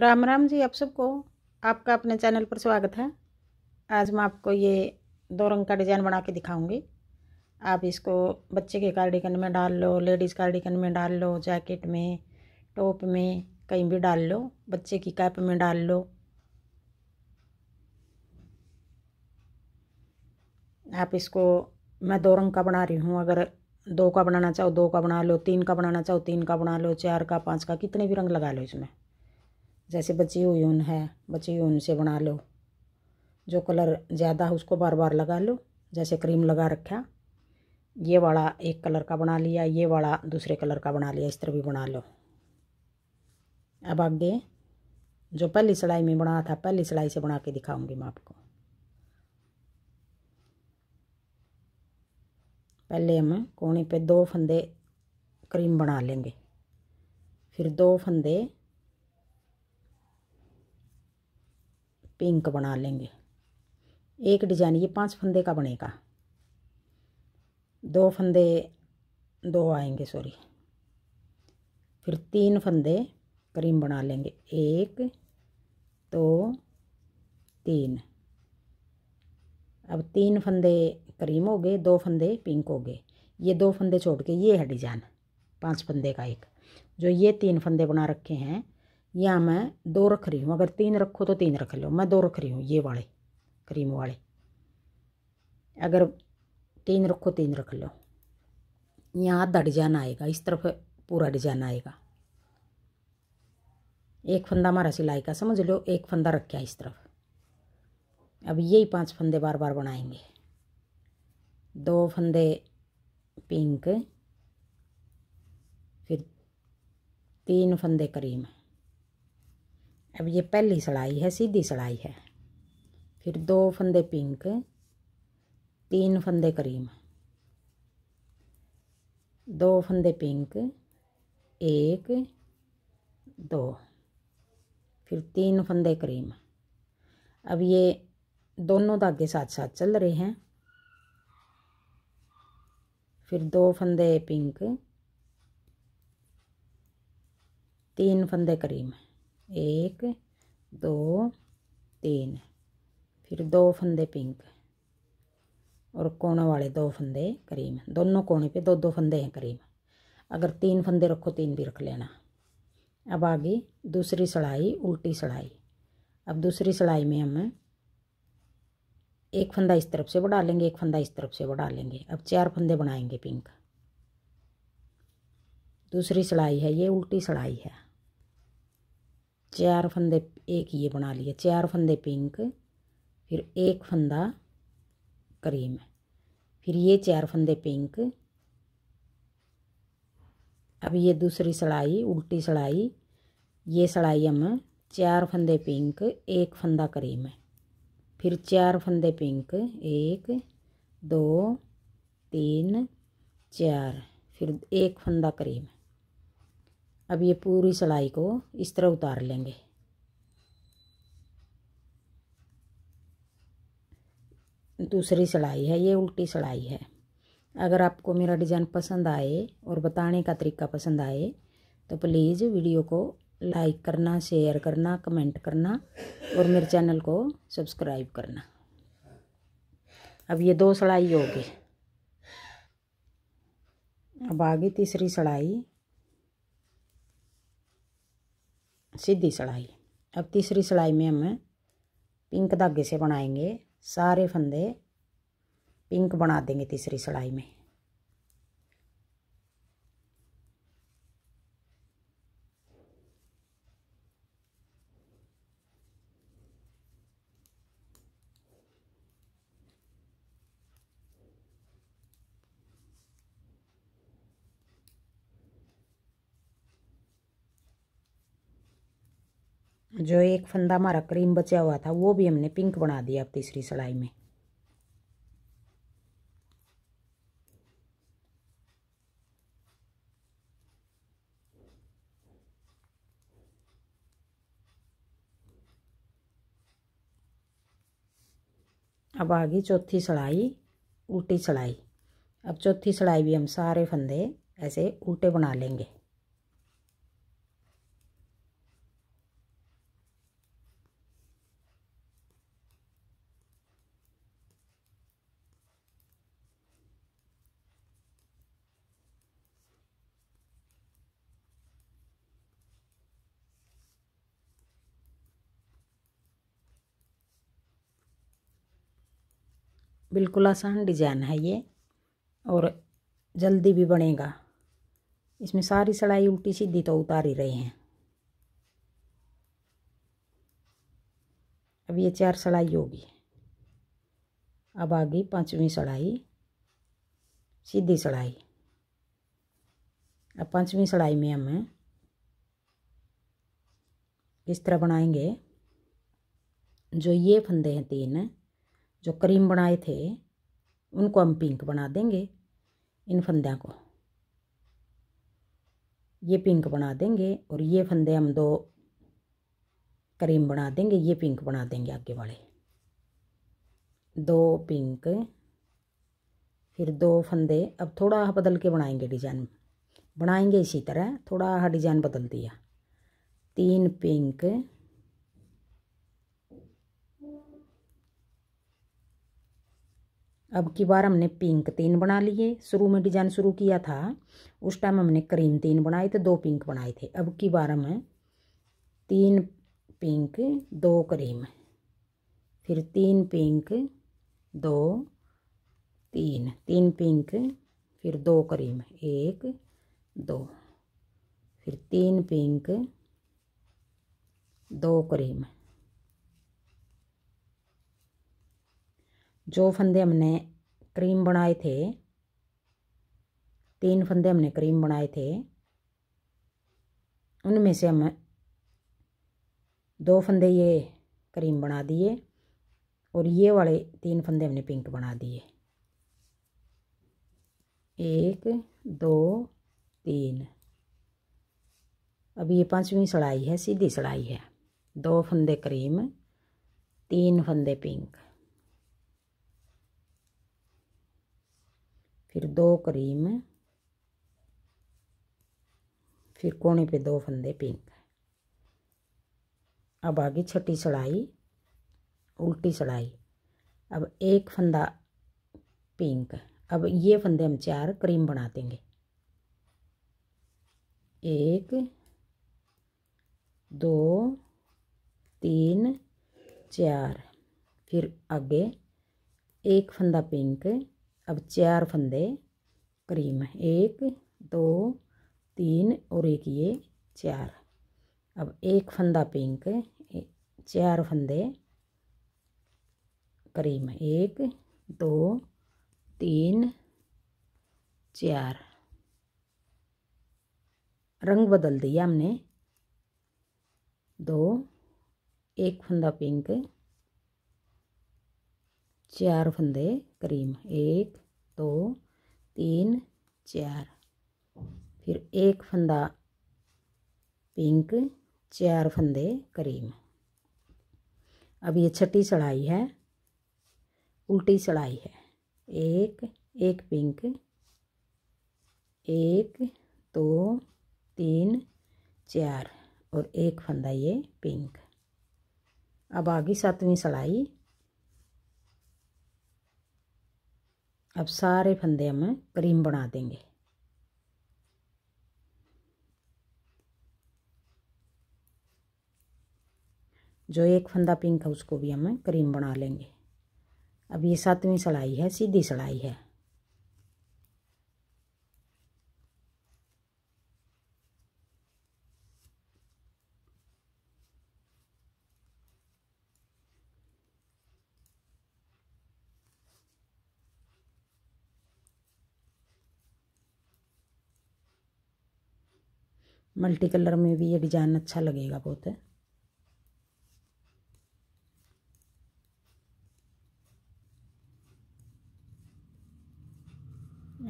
राम राम जी आप सबको आपका अपने चैनल पर स्वागत है आज मैं आपको ये दो रंग का डिज़ाइन बना के दिखाऊंगी आप इसको बच्चे के कार्डिगन में डाल लो लेडीज़ कार्डिगन में डाल लो जैकेट में टॉप में कहीं भी डाल लो बच्चे की कैप में डाल लो आप इसको मैं दो रंग का बना रही हूँ अगर दो का बनाना चाहो दो का बना लो तीन का बनाना चाहो तीन का बना लो चार का पाँच का कितने भी रंग लगा लो इसमें जैसे बची हुई ऊन है बची हुई ऊन से बना लो जो कलर ज़्यादा है उसको बार बार लगा लो जैसे क्रीम लगा रखा ये वाला एक कलर का बना लिया ये वाला दूसरे कलर का बना लिया इस तरह भी बना लो अब आगे जो पहली सिलाई में बना था पहली सिलाई से बना के दिखाऊंगी मैं आपको पहले हम कोने पे दो फंदे क्रीम बना लेंगे फिर दो फंदे पिंक बना लेंगे एक डिजाइन ये पांच फंदे का बनेगा दो फंदे दो आएंगे सॉरी फिर तीन फंदे करीम बना लेंगे एक दो तीन अब तीन फंदे करीम हो गए दो फंदे पिंक हो गए ये दो फंदे छोड़ के ये है डिजाइन पांच फंदे का एक जो ये तीन फंदे बना रखे हैं या मैं दो रख रही हूँ अगर तीन रखो तो तीन रख लो मैं दो रख रही हूँ ये वाले क्रीम वाले अगर तीन रखो तीन रख लो यहाँ आधा डिजाइन आएगा इस तरफ पूरा डिजाइन आएगा एक फंदा हमारा सिलाई का समझ लो एक फंदा रखा इस तरफ अब यही पांच फंदे बार बार बनाएंगे दो फंदे पिंक फिर तीन फंदे करीम अब ये पहली सिलाई है सीधी सिलाई है फिर दो फंदे पिंक तीन फंदे करीम दो फंदे पिंक एक दो फिर तीन फंदे करीम अब ये दोनों धागे साथ साथ चल रहे हैं फिर दो फंदे पिंक तीन फंदे करीम एक दो तीन फिर दो फंदे पिंक और कोणों वाले दो फंदे करीम दोनों कोने पे दो दो फंदे हैं करीम अगर तीन फंदे रखो तीन भी रख लेना अब आ गई दूसरी सिलाई उल्टी सिलाई अब दूसरी सिलाई में हम एक फंदा इस तरफ से बढ़ा लेंगे एक फंदा इस तरफ से बढ़ा लेंगे अब चार फंदे बनाएंगे पिंक दूसरी सड़ाई है ये उल्टी सड़ाई है चार फंदे एक ये बना लिए चार फंदे पिंक फिर एक फंदा क्रीम फिर ये चार फंदे पिंक अब ये दूसरी सड़ाई उल्टी सड़ाई ये सड़ाई हम चार फंदे पिंक एक फंदा क्रीम फिर चार फंदे पिंक एक दो तीन चार फिर एक फंदा क्रीम अब ये पूरी सिलाई को इस तरह उतार लेंगे दूसरी सिलाई है ये उल्टी सिलाई है अगर आपको मेरा डिज़ाइन पसंद आए और बताने का तरीका पसंद आए तो प्लीज़ वीडियो को लाइक करना शेयर करना कमेंट करना और मेरे चैनल को सब्सक्राइब करना अब ये दो सिलाई होगी अब आ गई तीसरी सिलाई सीधी सिलाई अब तीसरी सिलाई में हम पिंक धागे से बनाएंगे सारे फंदे पिंक बना देंगे तीसरी सिलाई में जो एक फंदा हमारा क्रीम बचा हुआ था वो भी हमने पिंक बना दिया अब तीसरी सिलाई में अब आ गई चौथी सिलाई उल्टी सिलाई अब चौथी सिलाई भी हम सारे फंदे ऐसे उल्टे बना लेंगे बिल्कुल आसान डिजाइन है ये और जल्दी भी बनेगा इसमें सारी सड़ाई उल्टी सीधी तो उतार ही रहे हैं अब ये चार सड़ाई होगी अब आ गई पाँचवीं सड़ाई सीधी सड़ाई अब पाँचवीं सड़ाई में हम इस तरह बनाएंगे जो ये फंदे हैं तीन जो क्रीम बनाए थे उनको हम पिंक बना देंगे इन फंदों को ये पिंक बना देंगे और ये फंदे हम दो क्रीम बना देंगे ये पिंक बना देंगे आगे वाले दो पिंक फिर दो फंदे अब थोड़ा बदल के बनाएंगे डिजाइन बनाएंगे इसी तरह थोड़ा हाँ डिजाइन बदल दिया तीन पिंक अब की बार हमने पिंक तीन बना लिए शुरू में डिजाइन शुरू किया था उस टाइम हमने क्रीम तीन बनाए थे दो पिंक बनाए थे अब की बार हम तीन पिंक दो क्रीम फिर तीन पिंक दो तीन तीन पिंक फिर दो क्रीम एक दो फिर तीन पिंक दो क्रीम जो फंदे हमने क्रीम बनाए थे तीन फंदे हमने क्रीम बनाए थे उनमें से हम दो फंदे ये क्रीम बना दिए और ये वाले तीन फंदे हमने पिंक बना दिए एक दो तीन अब ये पाँचवीं सड़ाई है सीधी सड़ाई है दो फंदे क्रीम तीन फंदे पिंक फिर दो क्रीम फिर कोने पे दो फंदे पिंक अब आगे छठी सड़ाई उल्टी सड़ाई अब एक फंदा पिंक अब ये फंदे हम चार क्रीम बना देंगे एक दो तीन चार फिर आगे एक फंदा पिंक अब चार फंदे करीम एक दो तीन और एक ये चार अब एक फंदा पिंक चार फंदे करीम एक दो तीन चार रंग बदल दिया हमने दो एक फंदा पिंक चार फंदे क्रीम एक दो तीन चार फिर एक फंदा पिंक चार फंदे क्रीम अब ये छठी सड़ाई है उल्टी सड़ाई है एक एक पिंक एक दो तीन चार और एक फंदा ये पिंक अब आ गई सातवीं सड़ाई अब सारे फंदे हमें क्रीम बना देंगे जो एक फंदा पिंक है उसको भी हमें क्रीम बना लेंगे अब ये सातवीं सड़ाई है सीधी सड़ाई है मल्टी कलर में भी ये डिज़ाइन अच्छा लगेगा बहुत है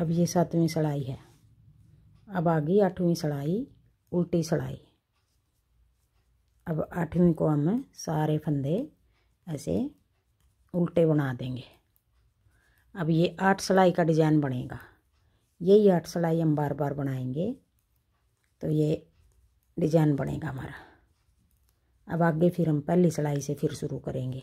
अब ये सातवीं सड़ाई है अब आ गई आठवीं सड़ाई उल्टी सड़ाई अब आठवीं को हम सारे फंदे ऐसे उल्टे बना देंगे अब ये आठ सड़ाई का डिज़ाइन बनेगा यही आठ सड़ाई हम बार बार बनाएंगे तो ये डिजाइन बनेगा हमारा अब आगे फिर हम पहली सिलाई से फिर शुरू करेंगे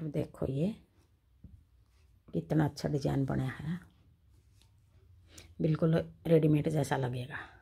अब देखो ये कितना अच्छा डिजाइन बनाया है बिल्कुल रेडीमेड जैसा लगेगा